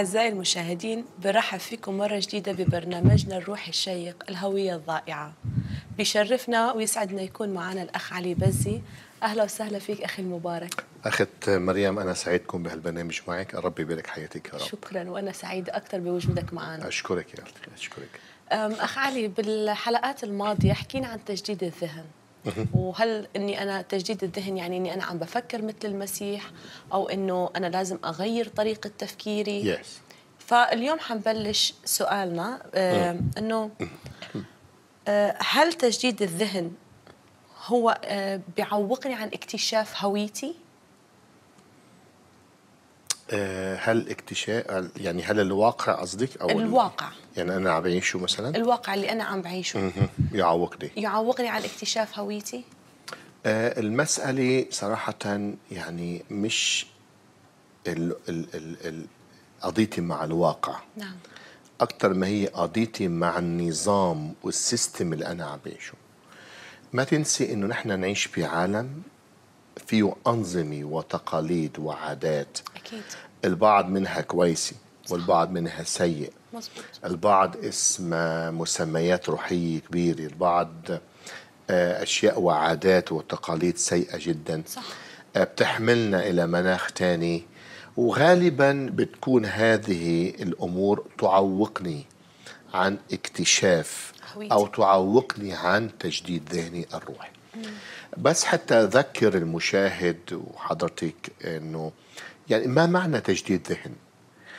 أعزائي المشاهدين برحب فيكم مرة جديدة ببرنامجنا الروحي الشيق الهوية الضائعة بيشرفنا ويسعدنا يكون معنا الأخ علي بزي أهلا وسهلا فيك أخي المبارك أخت مريم أنا سعيدكم بهالبرنامج معك ربي يبارك حياتك يا رب شكرا وأنا سعيدة أكثر بوجودك معنا أشكرك يا أختي أشكرك أخ علي بالحلقات الماضية حكينا عن تجديد الذهن وهل اني انا تجديد الذهن يعني اني انا عم بفكر مثل المسيح او انه انا لازم اغير طريقه تفكيري yes. فاليوم حنبلش سؤالنا آه انه آه. آه هل تجديد الذهن هو آه بيعوقني عن اكتشاف هويتي آه، هل اكتشاف يعني هل الواقع قصدك او الواقع يعني انا عم بعيشه مثلا الواقع اللي انا عم بعيشه يعوقني يعوقني على اكتشاف هويتي آه، المساله صراحه يعني مش ال ال ال ال قضيتي مع الواقع نعم اكثر ما هي قضيتي مع النظام والسيستم اللي انا عم بعيشه ما تنسي انه نحن نعيش بعالم فيه أنظمة وتقاليد وعادات أكيد البعض منها كويسة والبعض منها سيء مزبوط. البعض اسم مسميات روحية كبيرة البعض آه، أشياء وعادات وتقاليد سيئة جدا صح. آه، بتحملنا إلى مناخ تاني وغالبا بتكون هذه الأمور تعوقني عن اكتشاف أو تعوقني عن تجديد ذهني الروحي بس حتى أذكر المشاهد وحضرتك أنه يعني ما معنى تجديد ذهن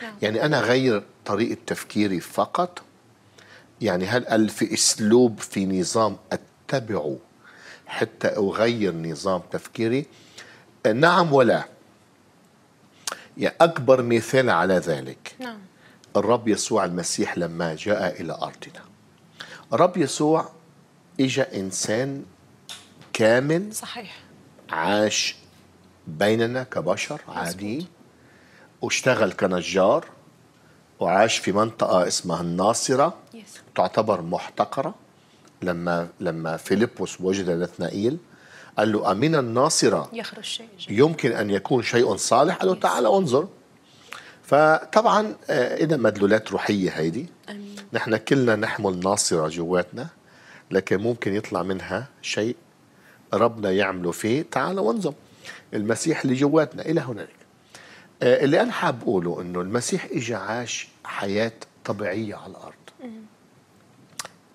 نعم. يعني أنا غير طريقة تفكيري فقط يعني هل قال في أسلوب في نظام أتبعه حتى أغير نظام تفكيري نعم ولا يعني أكبر مثال على ذلك نعم. الرب يسوع المسيح لما جاء إلى أرضنا الرب يسوع إجا إنسان كامل صحيح عاش بيننا كبشر عاديين واشتغل كنجار وعاش في منطقة اسمها الناصرة يس. تعتبر محتقرة لما لما فيليبوس وجد نثنائيل قال له أمين الناصرة يخرج شيء جميل. يمكن أن يكون شيء صالح قال له تعال انظر فطبعا آه، إذا مدلولات روحية هيدي نحن كلنا نحمل ناصرة جواتنا لكن ممكن يطلع منها شيء ربنا يعمله فيه تعال وانظم المسيح اللي جواتنا الى هنالك آه، اللي انا حاب اقوله انه المسيح اجى عاش حياه طبيعيه على الارض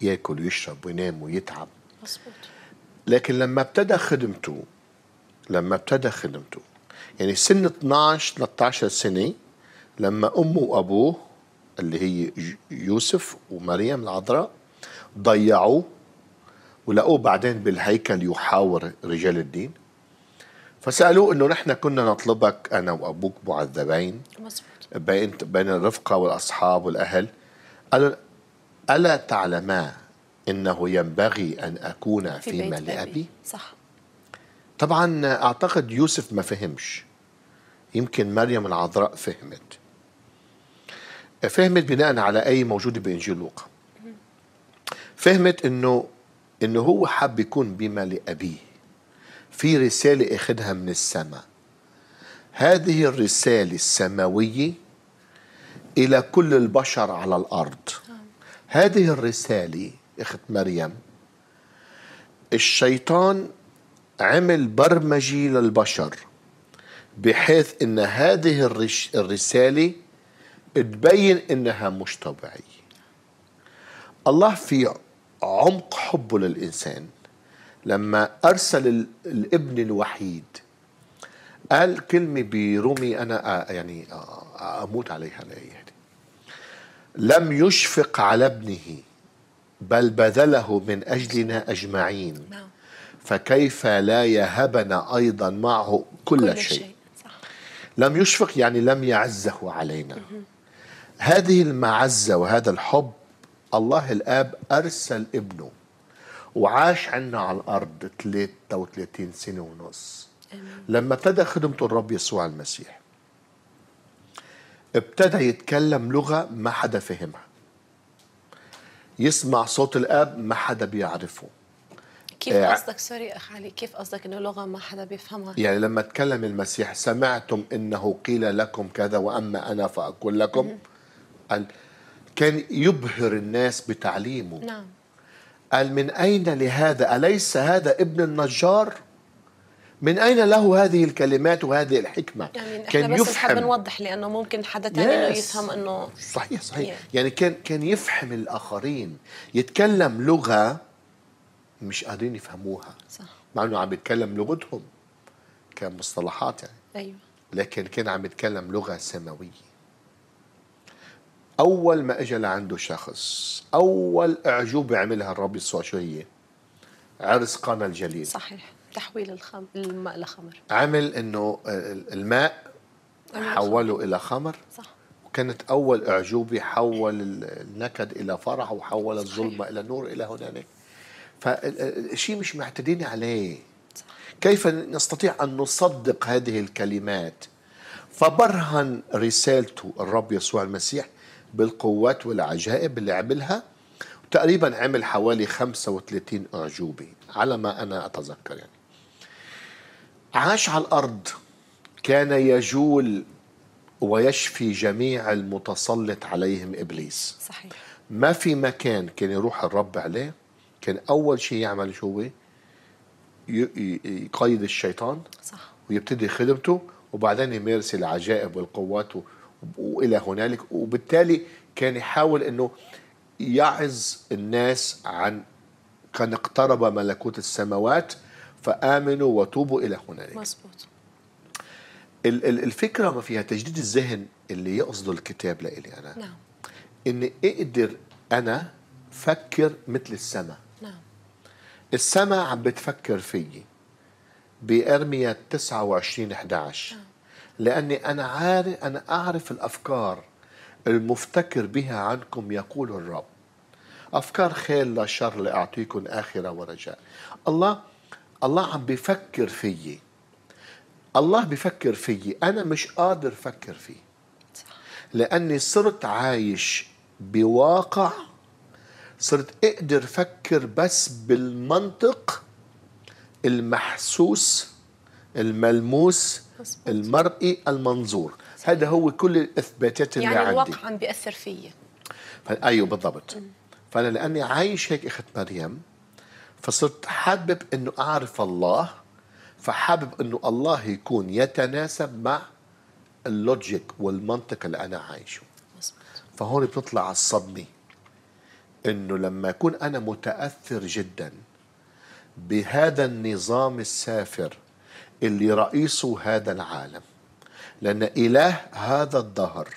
ياكل ويشرب وينام ويتعب لكن لما ابتدى خدمته لما ابتدى خدمته يعني سن 12 13 سنه لما امه وابوه اللي هي يوسف ومريم العذراء ضيعوه ولقوه بعدين بالهيكل يحاور رجال الدين فسألوه أنه نحن كنا نطلبك أنا وأبوك معذبين بين, بين الرفقة والأصحاب والأهل قال ألا تعلما إنه ينبغي أن أكون في, في بيت أبي صح طبعا أعتقد يوسف ما فهمش يمكن مريم العذراء فهمت فهمت بناء على أي موجودة بإنجيل لوقا فهمت أنه ان هو حب يكون بما لابيه في رساله اخذها من السماء هذه الرساله السماويه الى كل البشر على الارض هذه الرساله اخت مريم الشيطان عمل برمجي للبشر بحيث ان هذه الرساله تبين انها مش طبيعيه الله في عمق حبه للإنسان لما أرسل الابن الوحيد قال كلمة برومي أنا يعني أموت عليها الآية لم يشفق على ابنه بل بذله من أجلنا أجمعين نعم. فكيف لا يهبنا أيضا معه كل, كل شيء, شيء. صح. لم يشفق يعني لم يعزه علينا هذه المعزة وهذا الحب الله الاب ارسل ابنه وعاش عنا على الارض 33 سنه ونص لما ابتدى خدمته الرب يسوع المسيح ابتدى يتكلم لغه ما حدا فهمها يسمع صوت الاب ما حدا بيعرفه كيف آه، قصدك سوري اخ علي كيف قصدك انه لغه ما حدا بيفهمها يعني لما تكلم المسيح سمعتم انه قيل لكم كذا واما انا فاقول لكم قال كان يبهر الناس بتعليمه نعم قال من أين لهذا أليس هذا ابن النجار من أين له هذه الكلمات وهذه الحكمة يعني كان احنا بس يفهم نوضح لأنه ممكن حدا تاني انه يفهم أنه صحيح صحيح يعني, يعني كان كان يفهم الآخرين يتكلم لغة مش قادرين يفهموها صح مع أنه عم يتكلم لغتهم كمصطلحات يعني أيوة لكن كان عم يتكلم لغة سماوية أول ما إجا لعنده شخص أول إعجوب عملها الرب يسوع شو هي؟ عرس قنا الجليل صحيح تحويل الخمر الماء لخمر عمل إنه الماء حوله إلى خمر صح وكانت أول إعجوبة حول النكد إلى فرح وحول الظلمة إلى نور إلى هنالك فالشيء مش معتدين عليه صح. كيف نستطيع أن نصدق هذه الكلمات فبرهن رسالته الرب يسوع المسيح بالقوات والعجائب اللي عملها تقريبا عمل حوالي 35 أعجوبة على ما أنا أتذكر يعني عاش على الأرض كان يجول ويشفي جميع المتسلط عليهم إبليس صحيح ما في مكان كان يروح الرب عليه كان أول شيء يعمل شو هو يقيد الشيطان صح ويبتدي خدمته وبعدين يمارس العجائب والقوات والى هنالك وبالتالي كان يحاول انه يعظ الناس عن كان اقترب ملكوت السماوات فامنوا وتوبوا الى هنالك مظبوط الفكره ما فيها تجديد الذهن اللي يقصده الكتاب لإلي انا نعم ان اقدر انا فكر مثل السماء نعم السماء عم بتفكر فيي بارميا 29 11 نعم. لأني أنا عارف أنا أعرف الأفكار المفتكر بها عنكم يقول الرب أفكار خير لا شر لأعطيكم آخرة ورجاء الله الله عم بيفكر فيي الله بيفكر فيي أنا مش قادر أفكر فيه لأني صرت عايش بواقع صرت أقدر أفكر بس بالمنطق المحسوس الملموس المرئي المنظور صحيح. هذا هو كل الاثباتات اللي يعني عندي يعني الواقع عم بياثر فيا ايوه بالضبط فانا لاني عايش هيك اخت مريم فصرت حابب انه اعرف الله فحابب انه الله يكون يتناسب مع اللوجيك والمنطق اللي انا عايشه مصبوط. فهون بتطلع الصدمه انه لما اكون انا متاثر جدا بهذا النظام السافر اللي رئيسه هذا العالم لأن إله هذا الدهر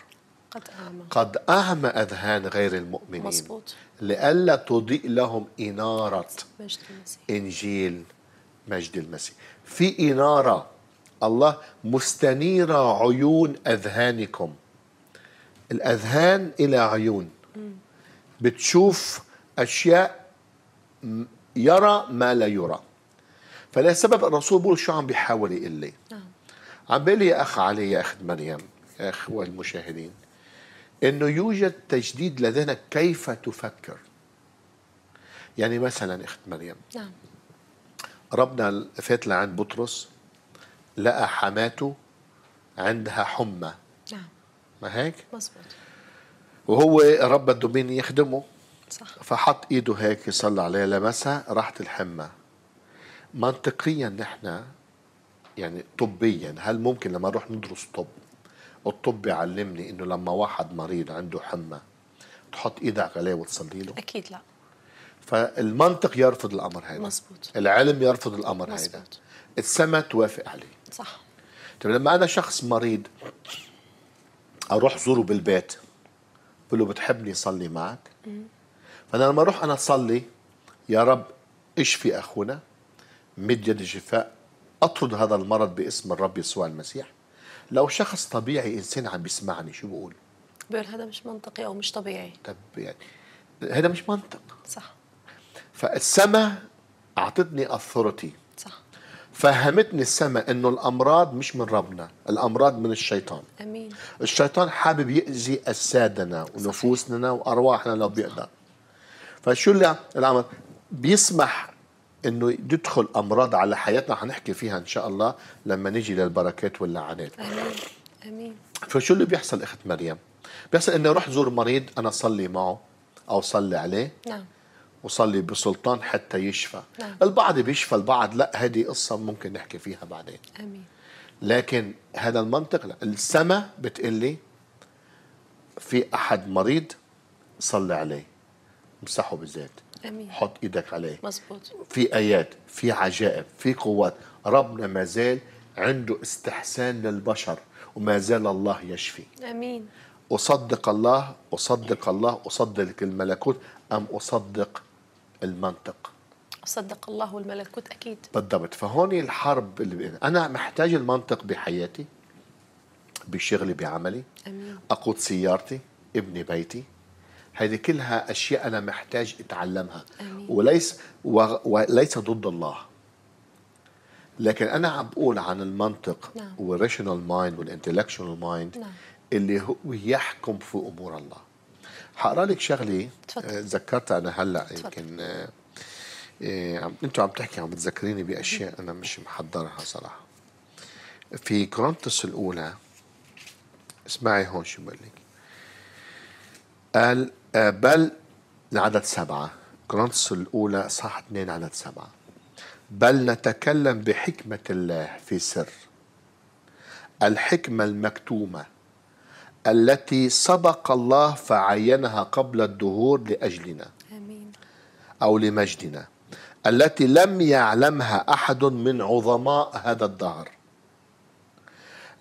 قد أعمى قد أعمى أذهان غير المؤمنين مظبوط لئلا تضيء لهم إنارة مجد المسيح إنجيل مجد المسيح في إنارة الله مستنيرة عيون أذهانكم الأذهان إلى عيون بتشوف أشياء يرى ما لا يرى فلا سبب الرسول بيقول شو عم بيحاول يقول لي نعم. عم بيقول لي يا أخ علي يا أخت مريم يا أخوة المشاهدين أنه يوجد تجديد لدينا كيف تفكر يعني مثلا أخت مريم نعم ربنا فات لعند بطرس لقى حماته عندها حمى نعم ما هيك؟ مظبوط وهو رب بده يخدمه صح فحط ايده هيك صلى عليها لمسها راحت الحمى منطقيا نحن يعني طبيا هل ممكن لما نروح ندرس طب الطب يعلمني انه لما واحد مريض عنده حمى تحط ايدك عليه وتصلي له اكيد لا فالمنطق يرفض الامر هذا مزبوط العلم يرفض الامر هذا السماء توافق عليه صح طيب لما انا شخص مريض اروح زوره بالبيت بقول له بتحبني صلي معك مم. فانا لما اروح انا اصلي يا رب اشفي اخونا مد يد الشفاء اطرد هذا المرض باسم الرب يسوع المسيح لو شخص طبيعي انسان عم بيسمعني شو بقول بيقول هذا مش منطقي او مش طبيعي طب يعني هذا مش منطق صح فالسماء اعطتني اثورتي صح فهمتني السماء انه الامراض مش من ربنا الامراض من الشيطان امين الشيطان حابب يأذي اجسادنا ونفوسنا وارواحنا لو بيقدر فشو اللي العمل بيسمح انه يدخل امراض على حياتنا حنحكي فيها ان شاء الله لما نجي للبركات واللعنات امين امين فشو اللي بيحصل اخت مريم بيحصل اني اروح زور مريض انا اصلي معه او صلي عليه نعم وصلي بسلطان حتى يشفى نعم. البعض بيشفى البعض لا هذه قصة ممكن نحكي فيها بعدين أمين. لكن هذا المنطق لا السماء بتقلي في أحد مريض صلي عليه امسحه بالزيت امين حط ايدك عليه مظبوط في ايات في عجائب في قوات ربنا ما زال عنده استحسان للبشر وما زال الله يشفي امين اصدق الله اصدق الله اصدق الملكوت ام اصدق المنطق اصدق الله والملكوت اكيد بالضبط فهون الحرب اللي بقى. انا محتاج المنطق بحياتي بشغلي بعملي أمين. اقود سيارتي ابني بيتي هذه كلها أشياء أنا محتاج أتعلمها أمين. وليس وليس ضد الله لكن أنا عم بقول عن المنطق نعم. والريشنال مايند والانتلكشوال مايند نعم. اللي هو يحكم في أمور الله حقرا لك شغله آه، ذكرتها انا هلا يمكن إيه انتوا عم تحكي عم بتذكريني باشياء انا مش محضرها صراحه في كورنثوس الاولى اسمعي هون شو بقول لك قال آه، بل العدد سبعة كورنثوس الأولى صح 2 عدد سبعة بل نتكلم بحكمة الله في سر الحكمة المكتومة التي سبق الله فعينها قبل الدهور لأجلنا أمين. أو لمجدنا التي لم يعلمها أحد من عظماء هذا الدهر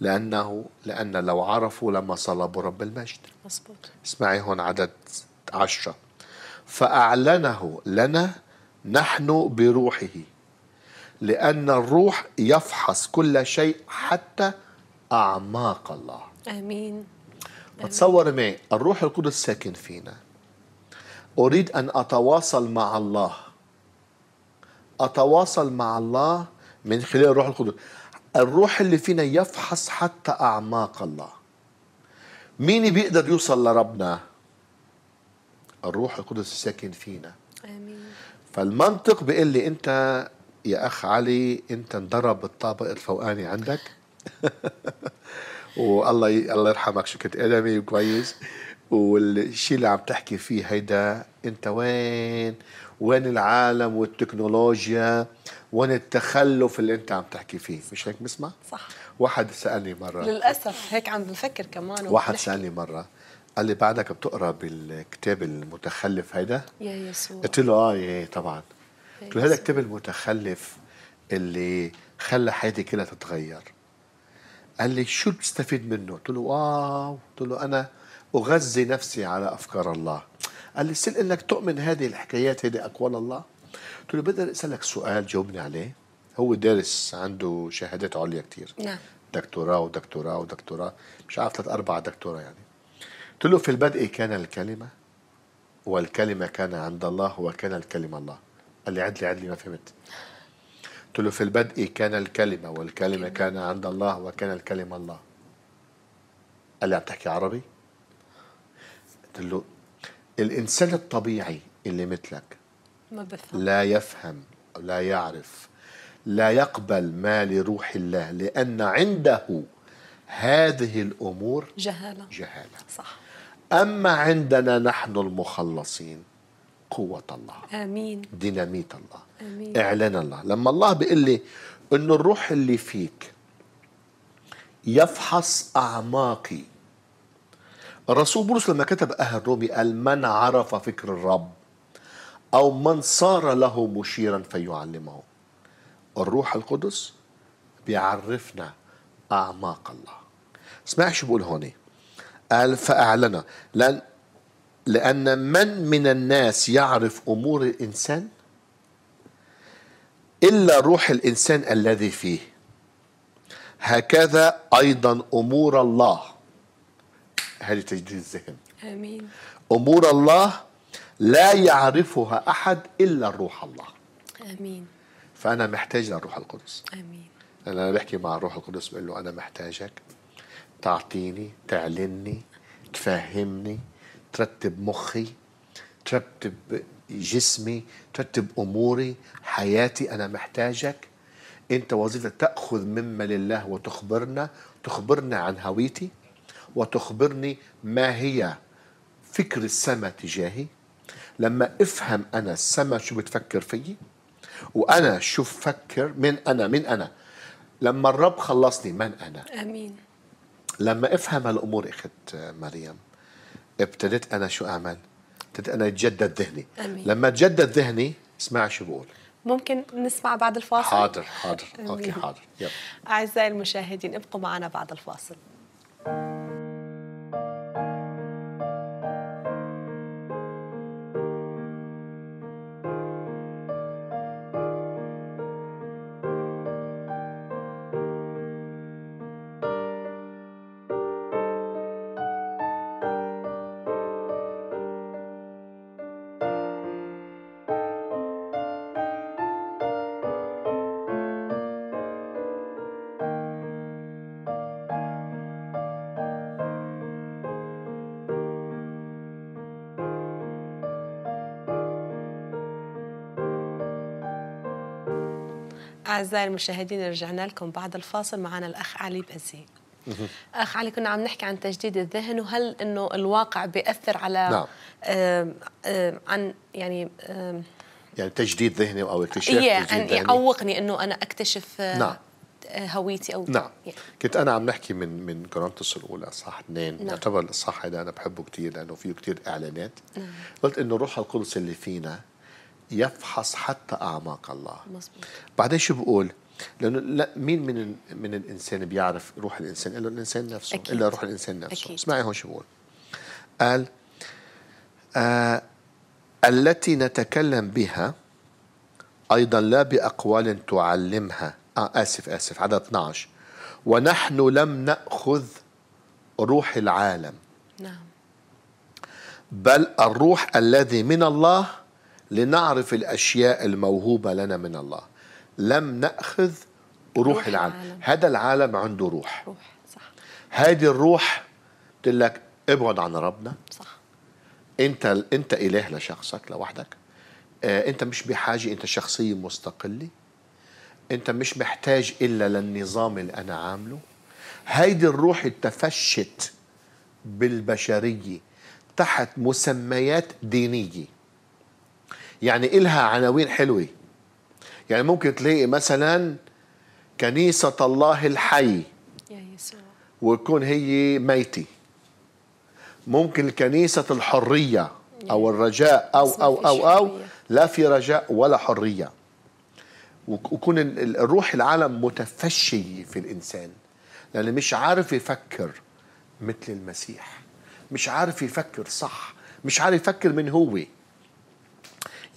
لأنه لأن لو عرفوا لما صلبوا رب المجد مظبوط اسمعي هون عدد عشرة فأعلنه لنا نحن بروحه لأن الروح يفحص كل شيء حتى أعماق الله آمين فتصور معي الروح القدس ساكن فينا أريد أن أتواصل مع الله أتواصل مع الله من خلال الروح القدس الروح اللي فينا يفحص حتى أعماق الله مين بيقدر يوصل لربنا الروح القدس الساكن فينا آمين. فالمنطق بيقول لي أنت يا أخ علي أنت انضرب الطابق الفوقاني عندك والله ي... الله يرحمك كنت ادمي كويس والشيء اللي عم تحكي فيه هيدا انت وين وين العالم والتكنولوجيا وين التخلف اللي انت عم تحكي فيه مش هيك بسمع صح واحد سالني مره للاسف هيك عم بفكر كمان واحد نحكي. سالني مره قال لي بعدك بتقرا بالكتاب المتخلف هيدا يا يسوع قلت له اه ايه طبعا قلت له هذا الكتاب المتخلف اللي خلى حياتي كلها تتغير قال لي شو بتستفيد منه قلت له اه قلت له انا اغذي نفسي على افكار الله قال لي سل انك تؤمن هذه الحكايات هذه اقوال الله قلت له بقدر اسالك سؤال جاوبني عليه هو دارس عنده شهادات عليا كثير نعم دكتوراه ودكتوراه ودكتوراه مش عارف ثلاث اربع دكتوراه يعني قلت له في البدء كان الكلمه والكلمه كان عند الله وكان الكلمه الله قال لي عدلي عدلي ما فهمت قلت له في البدء كان الكلمه والكلمه كان عند الله وكان الكلمه الله قال لي عم تحكي عربي قلت له الانسان الطبيعي اللي مثلك ما لا يفهم لا يعرف لا يقبل ما لروح الله لأن عنده هذه الأمور جهالة جهالة صح أما عندنا نحن المخلصين قوة الله آمين ديناميت الله آمين. إعلان الله لما الله بيقول لي إن الروح اللي فيك يفحص أعماقي الرسول بولس لما كتب أهل رومي قال من عرف فكر الرب أو من صار له مشيرا فيعلمه الروح القدس بيعرفنا أعماق الله اسمع شو بقول هون قال فأعلن لأن لأن من من الناس يعرف أمور الإنسان إلا روح الإنسان الذي فيه هكذا أيضا أمور الله هذه تجديد الذهن آمين أمور الله لا يعرفها أحد إلا الروح الله آمين فأنا محتاج للروح القدس آمين أنا بحكي مع الروح القدس بقول له أنا محتاجك تعطيني تعلني تفهمني ترتب مخي ترتب جسمي ترتب أموري حياتي أنا محتاجك أنت وظيفتك تأخذ مما لله وتخبرنا تخبرنا عن هويتي وتخبرني ما هي فكر السماء تجاهي لما افهم انا السما شو بتفكر فيي وانا شو بفكر من انا من انا لما الرب خلصني من انا امين لما افهم هالامور اخت مريم ابتديت انا شو اعمل؟ ابتديت انا يتجدد ذهني أمين. لما تجدد ذهني اسمع شو بقول ممكن نسمع بعد الفاصل حاضر حاضر أمين. اوكي حاضر يلا اعزائي المشاهدين ابقوا معنا بعد الفاصل thank you أعزائي المشاهدين رجعنا لكم بعد الفاصل معنا الأخ علي بزي أخ علي كنا عم نحكي عن تجديد الذهن وهل أنه الواقع بيأثر على نعم. آم آه، آم آه، عن يعني آه، يعني تجديد ذهني أو اكتشاف يعني ذهني يعوقني أنه أنا أكتشف نعم. هويتي او نعم يعني. كنت انا عم نحكي من من كورنتس الاولى صح اثنين نعم. يعتبر الصح هذا انا بحبه كثير لانه فيه كثير اعلانات نعم. قلت انه روح القدس اللي فينا يفحص حتى اعماق الله مزبوط. بعدين شو بقول لانه لا مين من من الانسان بيعرف روح الانسان الا الانسان نفسه أكيد. الا روح الانسان نفسه أكيد. اسمعي هون شو بقول قال آه التي نتكلم بها ايضا لا باقوال تعلمها آه اسف اسف عدد 12 ونحن لم ناخذ روح العالم نعم بل الروح الذي من الله لنعرف الأشياء الموهوبة لنا من الله لم نأخذ روح, روح العالم. العالم هذا العالم عنده روح روح صح هذه الروح بتقول لك ابعد عن ربنا صح انت انت اله لشخصك لوحدك آه انت مش بحاجه انت شخصيه مستقله انت مش محتاج الا للنظام اللي انا عامله هيدي الروح تفشت بالبشريه تحت مسميات دينيه يعني إلها عناوين حلوة يعني ممكن تلاقي مثلا كنيسة الله الحي يا وتكون هي ميتة ممكن كنيسة الحرية أو الرجاء أو أو أو أو لا في رجاء ولا حرية ويكون الروح العالم متفشي في الإنسان لأنه مش عارف يفكر مثل المسيح مش عارف يفكر صح مش عارف يفكر من هو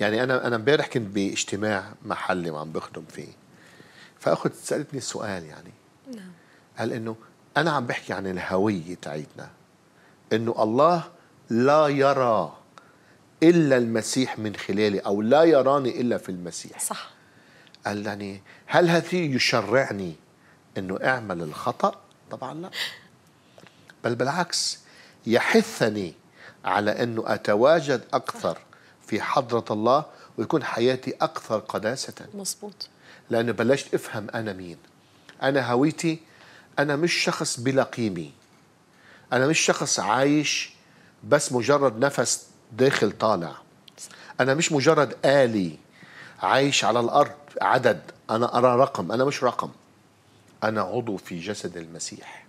يعني انا انا امبارح كنت باجتماع محلي وعم بخدم فيه فاخت سالتني سؤال يعني نعم قال انه انا عم بحكي عن الهويه تاعتنا انه الله لا يرى الا المسيح من خلالي او لا يراني الا في المسيح صح قال يعني هل هذا يشرعني انه اعمل الخطا طبعا لا بل بالعكس يحثني على انه اتواجد اكثر صح. في حضرة الله ويكون حياتي أكثر قداسة مظبوط لأنه بلشت أفهم أنا مين أنا هويتي أنا مش شخص بلا قيمة أنا مش شخص عايش بس مجرد نفس داخل طالع أنا مش مجرد آلي عايش على الأرض عدد أنا أرى رقم أنا مش رقم أنا عضو في جسد المسيح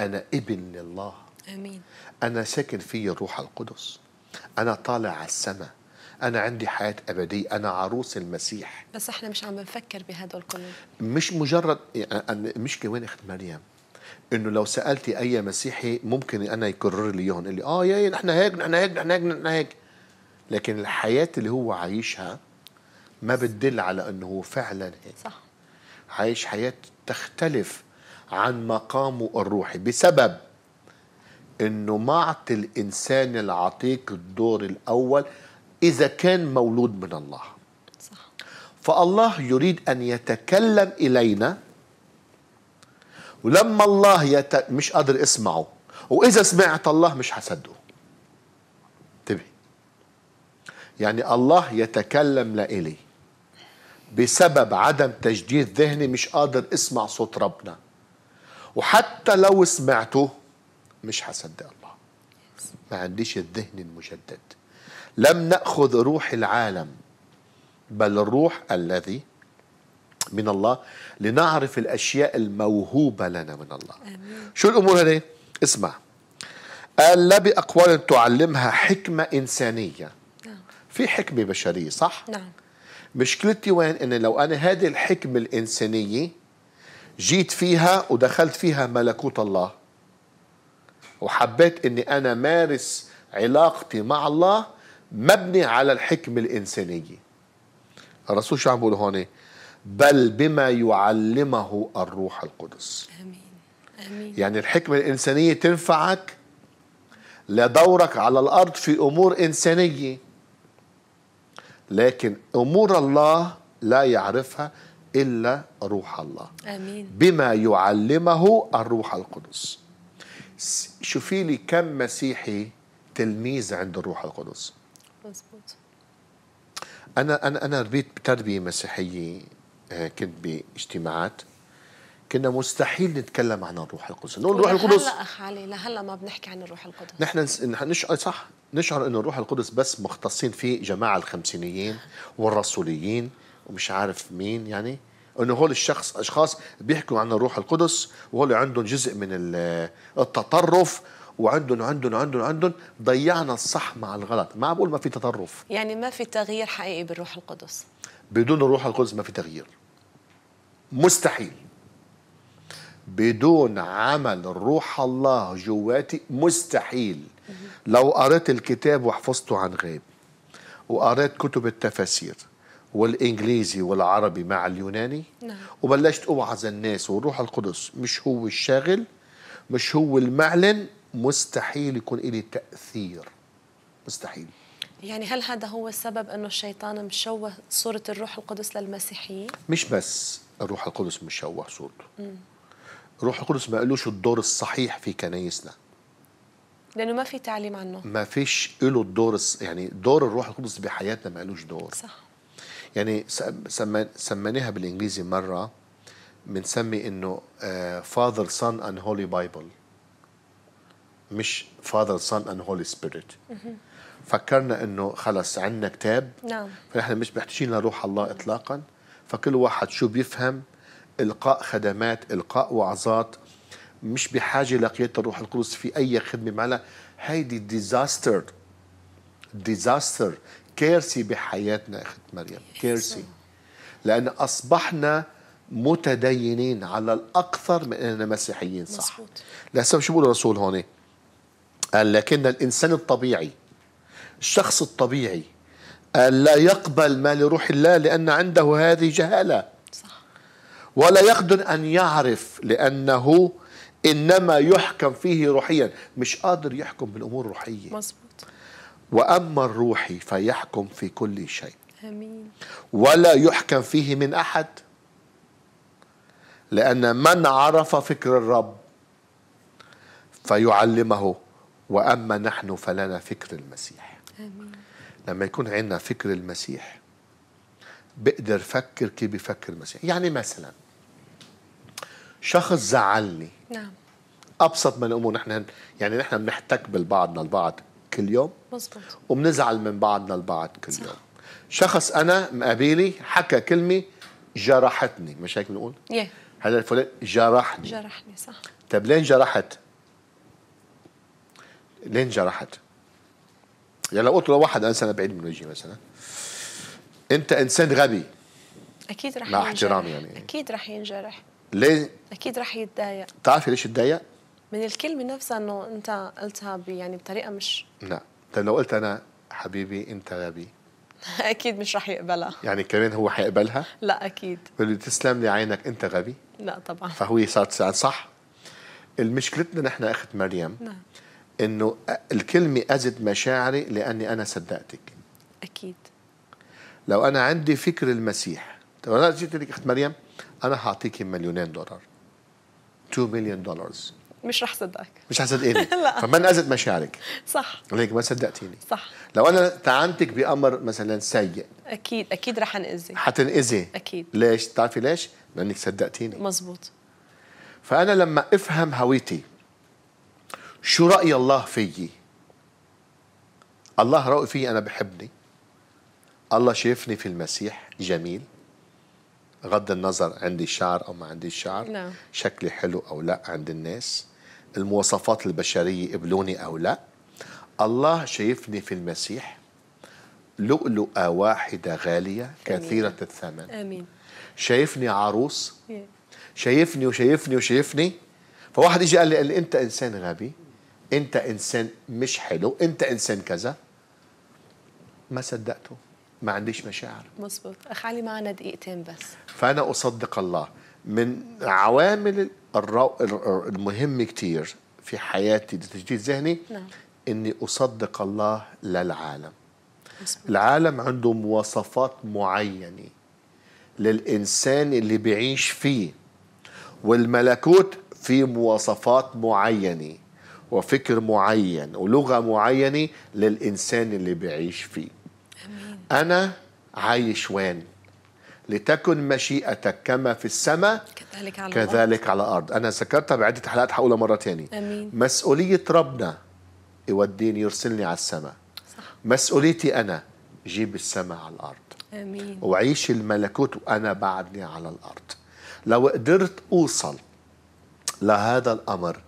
أنا ابن لله آمين أنا ساكن في الروح القدس أنا طالع على السماء أنا عندي حياة أبدية أنا عروس المسيح بس إحنا مش عم نفكر بهدول كلهم مش مجرد يعني المشكلة وين أخت مريم انه لو سالتي اي مسيحي ممكن انا يكرر لي اياهم اللي اه يا نحن هيك نحن هيك نحن هيك نحن هيك لكن الحياه اللي هو عايشها ما بتدل على انه هو فعلا هيك صح عايش حياه تختلف عن مقامه الروحي بسبب انه معطي الانسان العتيق الدور الاول اذا كان مولود من الله صح. فالله يريد ان يتكلم الينا ولما الله يت... مش قادر اسمعه واذا سمعت الله مش هصدقه انتبه يعني الله يتكلم لإلي بسبب عدم تجديد ذهني مش قادر اسمع صوت ربنا وحتى لو سمعته مش هصدق الله ما عنديش الذهن المجدد لم نأخذ روح العالم بل الروح الذي من الله لنعرف الأشياء الموهوبة لنا من الله أمين. شو الأمور هذه اسمع قال لا بأقوال تعلمها حكمة إنسانية نعم. في حكمة بشرية صح؟ نعم مشكلتي وين أن لو أنا هذه الحكمة الإنسانية جيت فيها ودخلت فيها ملكوت الله وحبيت اني انا مارس علاقتي مع الله مبني على الحكمة الإنسانية الرسول شو عم بيقول هون بل بما يعلمه الروح القدس آمين. آمين. يعني الحكمة الإنسانية تنفعك لدورك على الأرض في أمور إنسانية لكن أمور الله لا يعرفها إلا روح الله آمين. بما يعلمه الروح القدس شوفي لي كم مسيحي تلميذ عند الروح القدس انا انا انا ربيت بتربيه مسيحيه آه، كنت باجتماعات كنا مستحيل نتكلم عن الروح القدس نقول الروح القدس هلا اخ علي لهلا ما بنحكي عن الروح القدس نحن نشعر آه، صح نشعر انه الروح القدس بس مختصين فيه جماعه الخمسينيين والرسوليين ومش عارف مين يعني انه هول الشخص اشخاص بيحكوا عن الروح القدس وهول عندهم جزء من التطرف وعندهم عندهم عندهم عندهم ضيعنا الصح مع الغلط ما بقول ما في تطرف يعني ما في تغيير حقيقي بالروح القدس بدون الروح القدس ما في تغيير مستحيل بدون عمل روح الله جواتي مستحيل لو قريت الكتاب وحفظته عن غيب وقريت كتب التفاسير والانجليزي والعربي مع اليوناني نعم. وبلشت اوعظ الناس والروح القدس مش هو الشاغل مش هو المعلن مستحيل يكون لي تاثير مستحيل يعني هل هذا هو السبب انه الشيطان مشوه صوره الروح القدس للمسيحيين مش بس الروح القدس مشوه صورته الروح القدس ما قالوش الدور الصحيح في كنايسنا لانه ما في تعليم عنه ما فيش له الدور يعني دور الروح القدس بحياتنا ما قالوش دور صح يعني سميناها بالانجليزي مره بنسمي انه فاذر صن اند هولي بايبل مش فاذر صن اند هولي سبيريت فكرنا انه خلص عندنا كتاب نعم فنحن مش محتاجين لروح الله اطلاقا فكل واحد شو بيفهم القاء خدمات القاء وعظات مش بحاجه لقياده الروح القدس في اي خدمه معنا هيدي ديزاستر ديزاستر كارثي بحياتنا اخت مريم كارثي لان اصبحنا متدينين على الاكثر من اننا مسيحيين صح مزبوط. لسه شو بيقول الرسول هون قال لكن الانسان الطبيعي الشخص الطبيعي قال لا يقبل ما لروح الله لان عنده هذه جهاله صح. ولا يقدر ان يعرف لانه انما يحكم فيه روحيا مش قادر يحكم بالامور الروحيه مزبوط. وأما الروحي فيحكم في كل شيء آمين ولا يحكم فيه من أحد لأن من عرف فكر الرب فيعلمه وأما نحن فلنا فكر المسيح آمين. لما يكون عندنا فكر المسيح بقدر فكر كيف بفكر المسيح يعني مثلا شخص زعلني نعم أبسط من الأمور نحن يعني نحن بنحتك بالبعضنا البعض كل يوم مزبوط. وبنزعل من بعضنا البعض كل صح. يوم شخص انا مقابلي حكى كلمه جرحتني مش هيك بنقول؟ ايه هلا فلان جرحني جرحني صح طيب لين جرحت؟ لين جرحت؟ يعني لو قلت لواحد انا سنه بعيد من وجهي مثلا انت انسان غبي اكيد رح مع احترامي يعني اكيد رح ينجرح ليه؟ اكيد رح يتضايق بتعرفي ليش يتضايق؟ من الكلمه نفسها انه انت قلتها يعني بطريقه مش لا لو قلت انا حبيبي انت غبي اكيد مش رح يقبلها يعني كمان هو حيقبلها لا اكيد بيقول تسلم لي عينك انت غبي لا طبعا فهو صار صح المشكلتنا نحن اخت مريم نعم انه الكلمه ازد مشاعري لاني انا صدقتك اكيد لو انا عندي فكر المسيح لو انا جيت لك اخت مريم انا حاعطيكي مليونين دولار 2 مليون دولار مش رح صدقك مش رح هصدقني لا فما انأذت مشاعرك صح ليك ما صدقتيني صح لو انا تعنتك بامر مثلا سيء اكيد اكيد رح انأذي حتنأذي اكيد ليش؟ بتعرفي ليش؟ لانك صدقتيني مزبوط فانا لما افهم هويتي شو راي الله فيي؟ الله رأي فيي انا بحبني الله شايفني في المسيح جميل غض النظر عندي شعر او ما عندي شعر لا. نعم. شكلي حلو او لا عند الناس المواصفات البشرية قبلوني أو لا الله شايفني في المسيح لؤلؤة واحدة غالية كثيرة أمين. الثمن آمين شايفني عروس شايفني وشايفني وشايفني فواحد يجي قال لي, قال لي أنت إنسان غبي أنت إنسان مش حلو أنت إنسان كذا ما صدقته ما عنديش مشاعر مظبوط أخ علي معنا دقيقتين بس فأنا أصدق الله من عوامل المهم كتير في حياتي لتجديد ذهني نعم. اني اصدق الله للعالم العالم بسم. العالم عنده مواصفات معينه للانسان اللي بيعيش فيه والملكوت في مواصفات معينه وفكر معين ولغه معينه للانسان اللي بيعيش فيه امين انا عايش وين لتكن مشيئتك كما في السماء كذلك على كذلك على الأرض أنا ذكرتها بعدة حلقات حقولها مرة تانية أمين. مسؤولية ربنا يوديني يرسلني على السماء صح. مسؤوليتي أنا جيب السماء على الأرض أمين. وعيش الملكوت وأنا بعدني على الأرض لو قدرت أوصل لهذا الأمر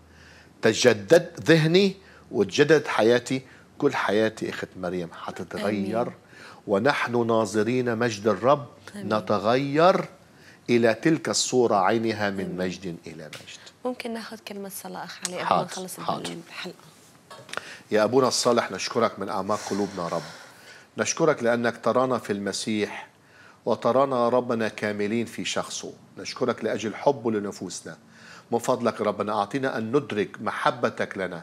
تجدد ذهني وتجدد حياتي كل حياتي أخت مريم حتتغير أمين. ونحن ناظرين مجد الرب أمين. نتغير إلى تلك الصورة عينها من أمين. مجد إلى مجد ممكن ناخذ كلمة صلاة أخ علي قبل ما نخلص الحلقة يا أبونا الصالح نشكرك من أعماق قلوبنا رب نشكرك لأنك ترانا في المسيح وترانا ربنا كاملين في شخصه نشكرك لأجل حبه لنفوسنا من فضلك ربنا أعطينا أن ندرك محبتك لنا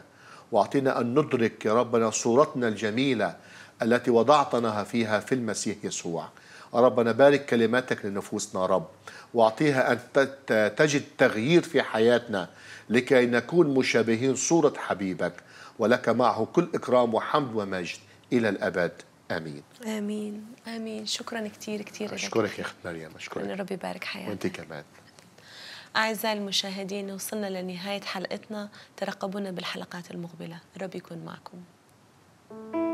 واعطنا أن ندرك يا ربنا صورتنا الجميلة التي وضعتناها فيها في المسيح يسوع ربنا بارك كلماتك لنفوسنا رب واعطيها أن تجد تغيير في حياتنا لكي نكون مشابهين صورة حبيبك ولك معه كل إكرام وحمد ومجد إلى الأبد امين امين امين شكرا كثير كثير اشكرك يا اخت مريم اشكرك ان ربي يبارك حياتك وانت كمان أعزائي المشاهدين وصلنا لنهاية حلقتنا ترقبونا بالحلقات المقبلة ربي يكون معكم